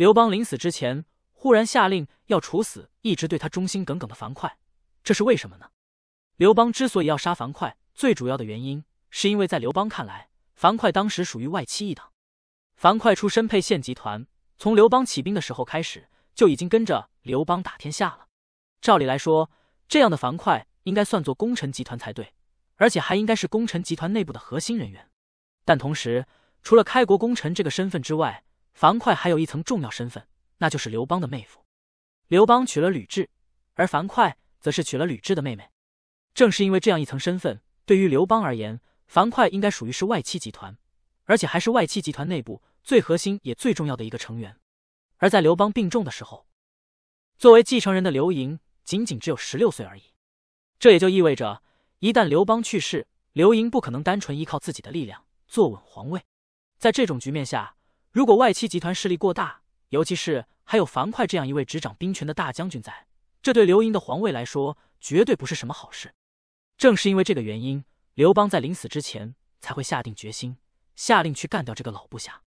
刘邦临死之前忽然下令要处死一直对他忠心耿耿的樊哙，这是为什么呢？刘邦之所以要杀樊哙，最主要的原因是因为在刘邦看来，樊哙当时属于外戚一党。樊哙出身沛县集团，从刘邦起兵的时候开始就已经跟着刘邦打天下了。照理来说，这样的樊哙应该算作功臣集团才对，而且还应该是功臣集团内部的核心人员。但同时，除了开国功臣这个身份之外，樊哙还有一层重要身份，那就是刘邦的妹夫。刘邦娶了吕雉，而樊哙则是娶了吕雉的妹妹。正是因为这样一层身份，对于刘邦而言，樊哙应该属于是外戚集团，而且还是外戚集团内部最核心也最重要的一个成员。而在刘邦病重的时候，作为继承人的刘盈仅仅只有十六岁而已。这也就意味着，一旦刘邦去世，刘盈不可能单纯依靠自己的力量坐稳皇位。在这种局面下，如果外戚集团势力过大，尤其是还有樊哙这样一位执掌兵权的大将军在，这对刘盈的皇位来说绝对不是什么好事。正是因为这个原因，刘邦在临死之前才会下定决心，下令去干掉这个老部下。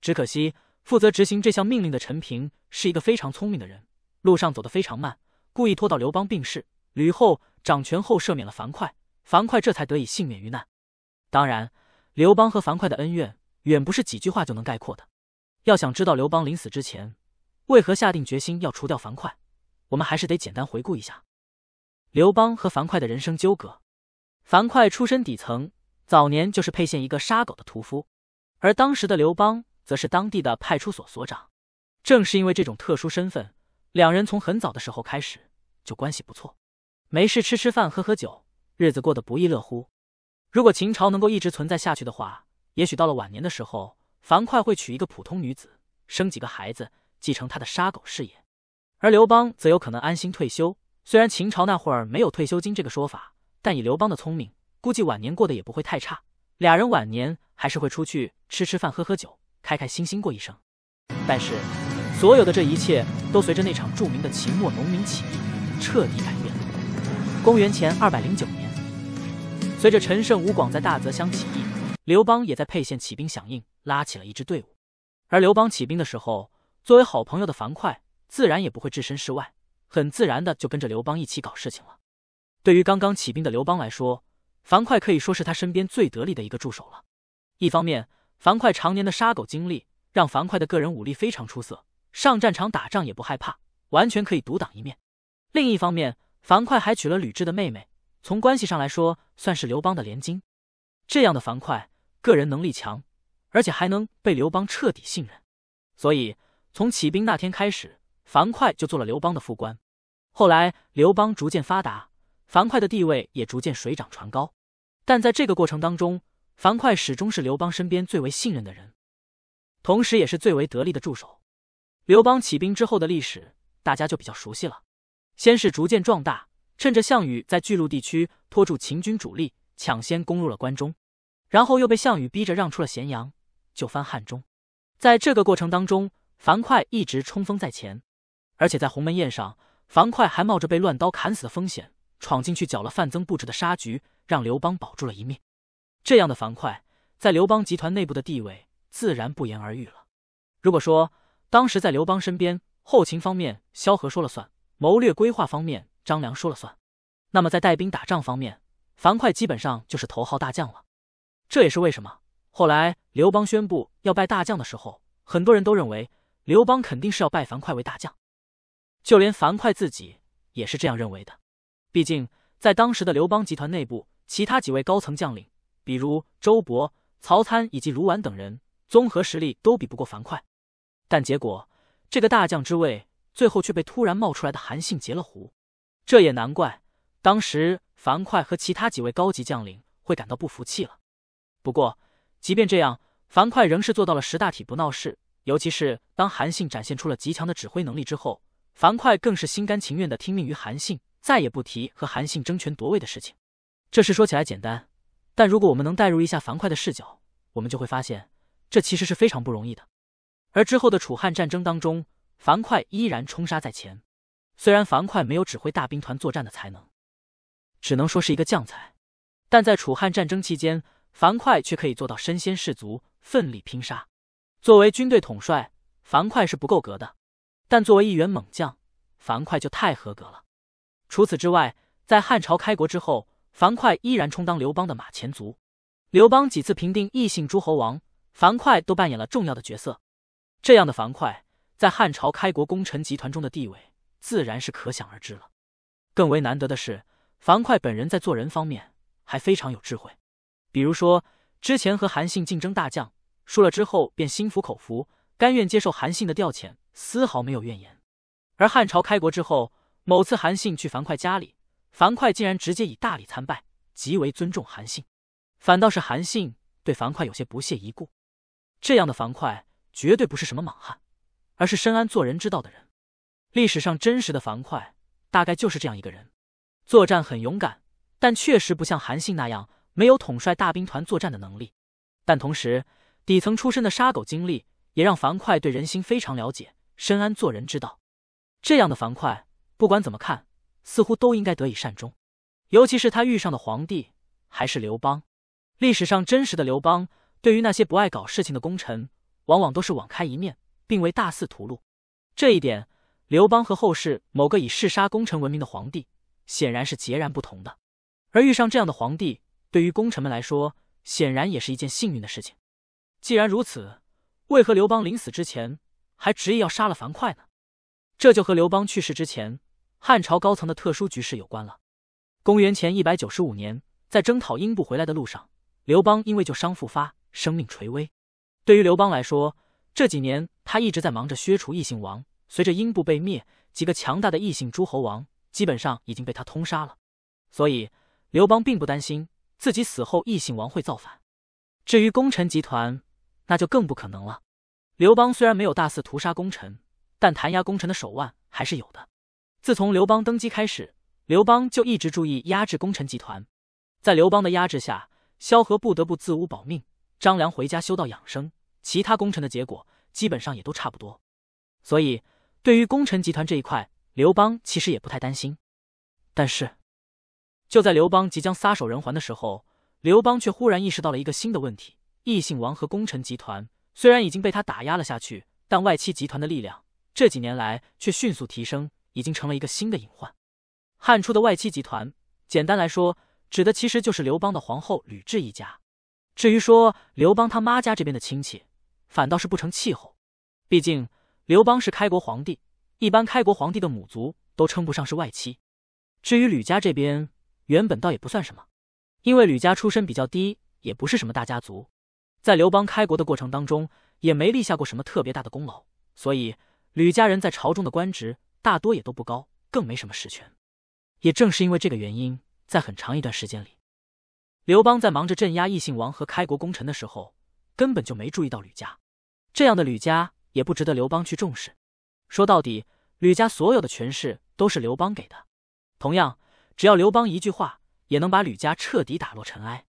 只可惜，负责执行这项命令的陈平是一个非常聪明的人，路上走得非常慢，故意拖到刘邦病逝。吕后掌权后赦免了樊哙，樊哙这才得以幸免于难。当然，刘邦和樊哙的恩怨。远不是几句话就能概括的。要想知道刘邦临死之前为何下定决心要除掉樊哙，我们还是得简单回顾一下刘邦和樊哙的人生纠葛。樊哙出身底层，早年就是沛县一个杀狗的屠夫，而当时的刘邦则是当地的派出所所长。正是因为这种特殊身份，两人从很早的时候开始就关系不错，没事吃吃饭、喝喝酒，日子过得不亦乐乎。如果秦朝能够一直存在下去的话，也许到了晚年的时候，樊哙会娶一个普通女子，生几个孩子，继承他的杀狗事业；而刘邦则有可能安心退休。虽然秦朝那会儿没有退休金这个说法，但以刘邦的聪明，估计晚年过得也不会太差。俩人晚年还是会出去吃吃饭、喝喝酒，开开心心过一生。但是，所有的这一切都随着那场著名的秦末农民起义彻底改变了。公元前二百零九年，随着陈胜、吴广在大泽乡起义。刘邦也在沛县起兵响应，拉起了一支队伍。而刘邦起兵的时候，作为好朋友的樊哙自然也不会置身事外，很自然的就跟着刘邦一起搞事情了。对于刚刚起兵的刘邦来说，樊哙可以说是他身边最得力的一个助手了。一方面，樊哙常年的杀狗经历让樊哙的个人武力非常出色，上战场打仗也不害怕，完全可以独当一面。另一方面，樊哙还娶了吕雉的妹妹，从关系上来说算是刘邦的连襟。这样的樊哙。个人能力强，而且还能被刘邦彻底信任，所以从起兵那天开始，樊哙就做了刘邦的副官。后来刘邦逐渐发达，樊哙的地位也逐渐水涨船高。但在这个过程当中，樊哙始终是刘邦身边最为信任的人，同时也是最为得力的助手。刘邦起兵之后的历史，大家就比较熟悉了。先是逐渐壮大，趁着项羽在巨鹿地区拖住秦军主力，抢先攻入了关中。然后又被项羽逼着让出了咸阳，就翻汉中。在这个过程当中，樊哙一直冲锋在前，而且在鸿门宴上，樊哙还冒着被乱刀砍死的风险闯进去，搅了范增布置的杀局，让刘邦保住了一命。这样的樊哙，在刘邦集团内部的地位自然不言而喻了。如果说当时在刘邦身边，后勤方面萧何说了算，谋略规划方面张良说了算，那么在带兵打仗方面，樊哙基本上就是头号大将了。这也是为什么后来刘邦宣布要拜大将的时候，很多人都认为刘邦肯定是要拜樊哙为大将，就连樊哙自己也是这样认为的。毕竟在当时的刘邦集团内部，其他几位高层将领，比如周勃、曹参以及卢绾等人，综合实力都比不过樊哙。但结果，这个大将之位最后却被突然冒出来的韩信截了胡。这也难怪当时樊哙和其他几位高级将领会感到不服气了。不过，即便这样，樊哙仍是做到了识大体不闹事。尤其是当韩信展现出了极强的指挥能力之后，樊哙更是心甘情愿的听命于韩信，再也不提和韩信争权夺位的事情。这事说起来简单，但如果我们能带入一下樊哙的视角，我们就会发现，这其实是非常不容易的。而之后的楚汉战争当中，樊哙依然冲杀在前。虽然樊哙没有指挥大兵团作战的才能，只能说是一个将才，但在楚汉战争期间。樊哙却可以做到身先士卒，奋力拼杀。作为军队统帅，樊哙是不够格的；但作为一员猛将，樊哙就太合格了。除此之外，在汉朝开国之后，樊哙依然充当刘邦的马前卒。刘邦几次平定异姓诸侯王，樊哙都扮演了重要的角色。这样的樊哙，在汉朝开国功臣集团中的地位，自然是可想而知了。更为难得的是，樊哙本人在做人方面还非常有智慧。比如说，之前和韩信竞争大将，输了之后便心服口服，甘愿接受韩信的调遣，丝毫没有怨言。而汉朝开国之后，某次韩信去樊哙家里，樊哙竟然直接以大礼参拜，极为尊重韩信。反倒是韩信对樊哙有些不屑一顾。这样的樊哙绝对不是什么莽汉，而是深谙做人之道的人。历史上真实的樊哙大概就是这样一个人：作战很勇敢，但确实不像韩信那样。没有统帅大兵团作战的能力，但同时底层出身的杀狗经历也让樊哙对人心非常了解，深谙做人之道。这样的樊哙，不管怎么看，似乎都应该得以善终。尤其是他遇上的皇帝还是刘邦，历史上真实的刘邦对于那些不爱搞事情的功臣，往往都是网开一面，并未大肆屠戮。这一点，刘邦和后世某个以嗜杀功臣闻名的皇帝显然是截然不同的。而遇上这样的皇帝。对于功臣们来说，显然也是一件幸运的事情。既然如此，为何刘邦临死之前还执意要杀了樊哙呢？这就和刘邦去世之前汉朝高层的特殊局势有关了。公元前一百九十五年，在征讨英布回来的路上，刘邦因为旧伤复发，生命垂危。对于刘邦来说，这几年他一直在忙着削除异姓王，随着英布被灭，几个强大的异姓诸侯王基本上已经被他通杀了，所以刘邦并不担心。自己死后，异姓王会造反。至于功臣集团，那就更不可能了。刘邦虽然没有大肆屠杀功臣，但弹压功臣的手腕还是有的。自从刘邦登基开始，刘邦就一直注意压制功臣集团。在刘邦的压制下，萧何不得不自污保命，张良回家修道养生，其他功臣的结果基本上也都差不多。所以，对于功臣集团这一块，刘邦其实也不太担心。但是。就在刘邦即将撒手人寰的时候，刘邦却忽然意识到了一个新的问题：异姓王和功臣集团虽然已经被他打压了下去，但外戚集团的力量这几年来却迅速提升，已经成了一个新的隐患。汉初的外戚集团，简单来说，指的其实就是刘邦的皇后吕雉一家。至于说刘邦他妈家这边的亲戚，反倒是不成气候。毕竟刘邦是开国皇帝，一般开国皇帝的母族都称不上是外戚。至于吕家这边。原本倒也不算什么，因为吕家出身比较低，也不是什么大家族，在刘邦开国的过程当中，也没立下过什么特别大的功劳，所以吕家人在朝中的官职大多也都不高，更没什么实权。也正是因为这个原因，在很长一段时间里，刘邦在忙着镇压异姓王和开国功臣的时候，根本就没注意到吕家。这样的吕家也不值得刘邦去重视。说到底，吕家所有的权势都是刘邦给的，同样。只要刘邦一句话，也能把吕家彻底打落尘埃。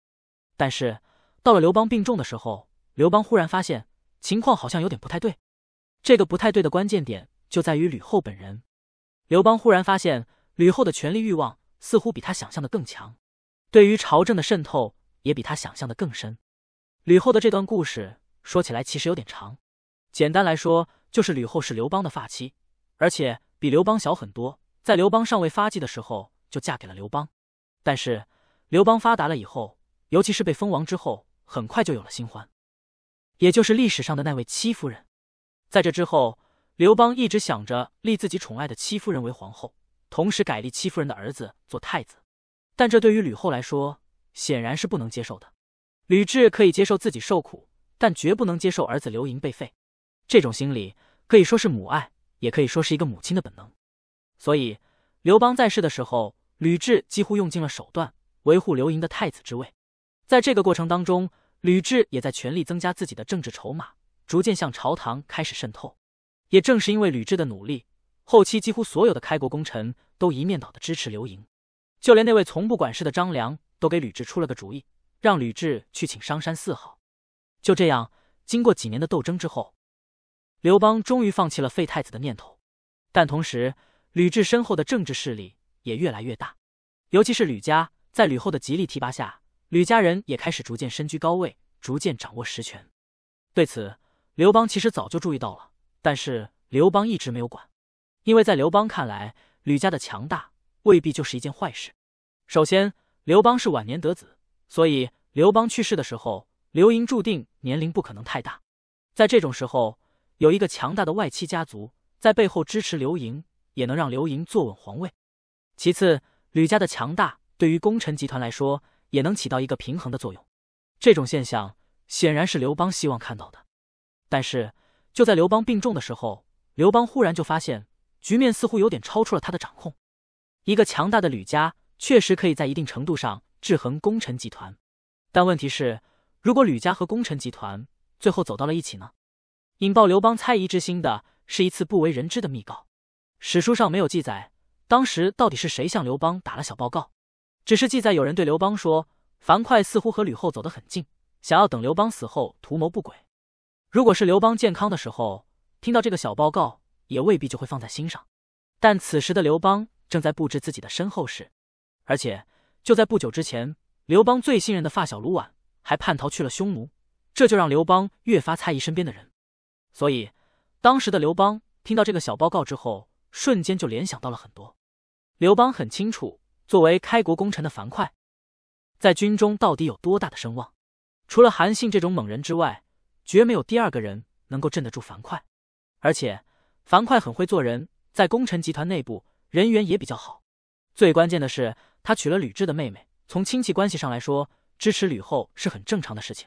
但是到了刘邦病重的时候，刘邦忽然发现情况好像有点不太对。这个不太对的关键点就在于吕后本人。刘邦忽然发现，吕后的权力欲望似乎比他想象的更强，对于朝政的渗透也比他想象的更深。吕后的这段故事说起来其实有点长，简单来说就是吕后是刘邦的发妻，而且比刘邦小很多。在刘邦尚未发迹的时候。就嫁给了刘邦，但是刘邦发达了以后，尤其是被封王之后，很快就有了新欢，也就是历史上的那位戚夫人。在这之后，刘邦一直想着立自己宠爱的戚夫人为皇后，同时改立戚夫人的儿子做太子。但这对于吕后来说显然是不能接受的。吕雉可以接受自己受苦，但绝不能接受儿子刘盈被废。这种心理可以说是母爱，也可以说是一个母亲的本能。所以刘邦在世的时候。吕雉几乎用尽了手段维护刘盈的太子之位，在这个过程当中，吕雉也在全力增加自己的政治筹码，逐渐向朝堂开始渗透。也正是因为吕雉的努力，后期几乎所有的开国功臣都一面倒的支持刘盈，就连那位从不管事的张良都给吕雉出了个主意，让吕雉去请商山四号。就这样，经过几年的斗争之后，刘邦终于放弃了废太子的念头，但同时，吕雉身后的政治势力。也越来越大，尤其是吕家，在吕后的极力提拔下，吕家人也开始逐渐身居高位，逐渐掌握实权。对此，刘邦其实早就注意到了，但是刘邦一直没有管，因为在刘邦看来，吕家的强大未必就是一件坏事。首先，刘邦是晚年得子，所以刘邦去世的时候，刘盈注定年龄不可能太大。在这种时候，有一个强大的外戚家族在背后支持刘盈，也能让刘盈坐稳皇位。其次，吕家的强大对于功臣集团来说也能起到一个平衡的作用。这种现象显然是刘邦希望看到的。但是就在刘邦病重的时候，刘邦忽然就发现局面似乎有点超出了他的掌控。一个强大的吕家确实可以在一定程度上制衡功臣集团，但问题是，如果吕家和功臣集团最后走到了一起呢？引爆刘邦猜疑之心的是一次不为人知的密告，史书上没有记载。当时到底是谁向刘邦打了小报告？只是记载有人对刘邦说，樊哙似乎和吕后走得很近，想要等刘邦死后图谋不轨。如果是刘邦健康的时候，听到这个小报告，也未必就会放在心上。但此时的刘邦正在布置自己的身后事，而且就在不久之前，刘邦最信任的发小卢绾还叛逃去了匈奴，这就让刘邦越发猜疑身边的人。所以，当时的刘邦听到这个小报告之后，瞬间就联想到了很多。刘邦很清楚，作为开国功臣的樊哙，在军中到底有多大的声望。除了韩信这种猛人之外，绝没有第二个人能够镇得住樊哙。而且，樊哙很会做人，在功臣集团内部人缘也比较好。最关键的是，他娶了吕雉的妹妹，从亲戚关系上来说，支持吕后是很正常的事情。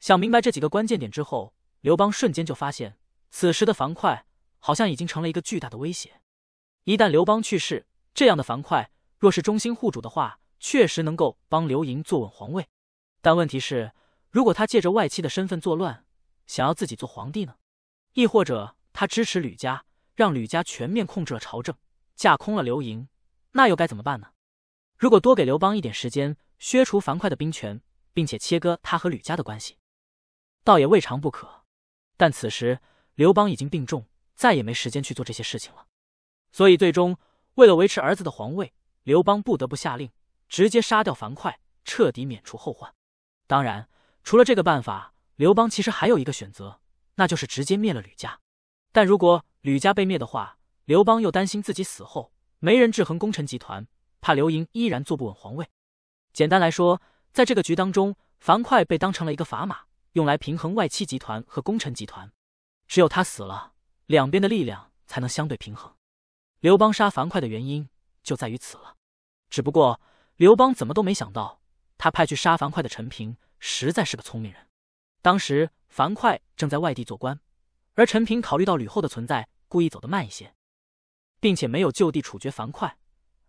想明白这几个关键点之后，刘邦瞬间就发现，此时的樊哙好像已经成了一个巨大的威胁。一旦刘邦去世，这样的樊哙，若是忠心护主的话，确实能够帮刘盈坐稳皇位。但问题是，如果他借着外戚的身份作乱，想要自己做皇帝呢？亦或者他支持吕家，让吕家全面控制了朝政，架空了刘盈，那又该怎么办呢？如果多给刘邦一点时间，削除樊哙的兵权，并且切割他和吕家的关系，倒也未尝不可。但此时刘邦已经病重，再也没时间去做这些事情了。所以最终。为了维持儿子的皇位，刘邦不得不下令直接杀掉樊哙，彻底免除后患。当然，除了这个办法，刘邦其实还有一个选择，那就是直接灭了吕家。但如果吕家被灭的话，刘邦又担心自己死后没人制衡功臣集团，怕刘盈依然坐不稳皇位。简单来说，在这个局当中，樊哙被当成了一个砝码，用来平衡外戚集团和功臣集团。只有他死了，两边的力量才能相对平衡。刘邦杀樊哙的原因就在于此了，只不过刘邦怎么都没想到，他派去杀樊哙的陈平实在是个聪明人。当时樊哙正在外地做官，而陈平考虑到吕后的存在，故意走得慢一些，并且没有就地处决樊哙，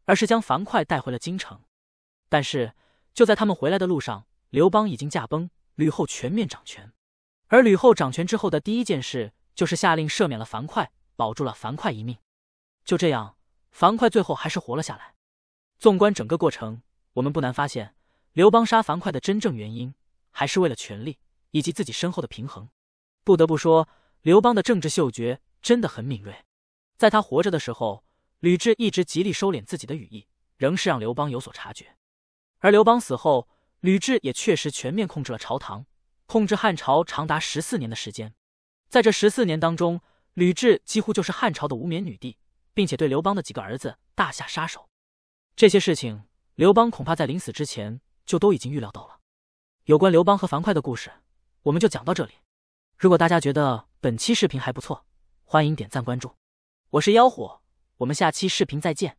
而是将樊哙带回了京城。但是就在他们回来的路上，刘邦已经驾崩，吕后全面掌权。而吕后掌权之后的第一件事，就是下令赦免了樊哙，保住了樊哙一命。就这样，樊哙最后还是活了下来。纵观整个过程，我们不难发现，刘邦杀樊哙的真正原因，还是为了权力以及自己身后的平衡。不得不说，刘邦的政治嗅觉真的很敏锐。在他活着的时候，吕雉一直极力收敛自己的羽翼，仍是让刘邦有所察觉。而刘邦死后，吕雉也确实全面控制了朝堂，控制汉朝长达十四年的时间。在这十四年当中，吕雉几乎就是汉朝的无冕女帝。并且对刘邦的几个儿子大下杀手，这些事情刘邦恐怕在临死之前就都已经预料到了。有关刘邦和樊哙的故事，我们就讲到这里。如果大家觉得本期视频还不错，欢迎点赞关注。我是妖火，我们下期视频再见。